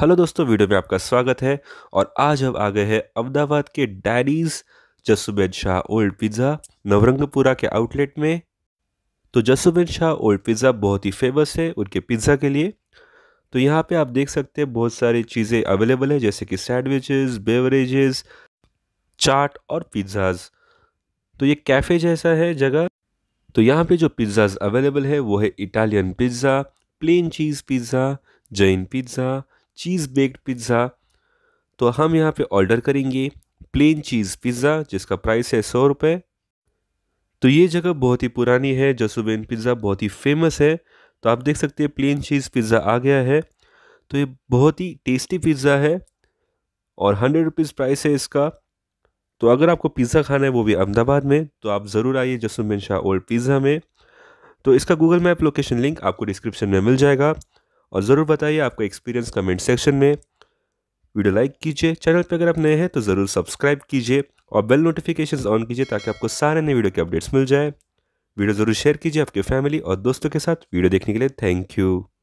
hello दोस्तों video में आपका स्वागत है और आज हम आ गए हैं अहमदाबाद के diaries Jasuben Shah old pizza Navrangpura के आउटलेट में तो जसुबेन शाह ओल्ड पिज़्ज़ा बहुत ही फेमस है उनके पिज़्ज़ा के लिए तो यहाँ पे आप देख सकते हैं बहुत सारी चीज़ें अवेलेबल है जैसे कि सैंडविचेस बेवरेजेस चाट और पिज़्ज़ाज तो ये कैफ़े जैसा है जगह तो यहाँ पे जो पिज़्ज़ाज अवेलेबल है वो है Italian pizza plain cheese pizza Jain pizza cheese baked pizza तो हम यहाँ पे ऑर्डर करेंगे प्लेन चीज़ पिज़्ज़ा जिसका प्राइस है सौ रुपये तो ये जगह बहुत ही पुरानी है जसुबेन पिज़्ज़ा बहुत ही फेमस है तो आप देख सकते हैं प्लेन चीज़ पिज़्ज़ा आ गया है तो ये बहुत ही टेस्टी पिज़्ज़ा है और हंड्रेड रुपीज़ प्राइस है इसका तो अगर आपको पिज़्ज़ा खाना है वो भी अहमदाबाद में तो आप ज़रूर आइए जसुबेन शाह ओल्ड पिज़्ज़ा में तो इसका गूगल मैप लोकेशन लिंक आपको डिस्क्रिप्शन में मिल जाएगा और ज़रूर बताइए आपका एक्सपीरियंस कमेंट सेक्शन में वीडियो लाइक कीजिए चैनल पर अगर आप नए हैं तो ज़रूर सब्सक्राइब कीजिए और बेल नोटिफिकेशन ऑन कीजिए ताकि आपको सारे नए वीडियो के अपडेट्स मिल जाए वीडियो ज़रूर शेयर कीजिए आपके फैमिली और दोस्तों के साथ वीडियो देखने के लिए थैंक यू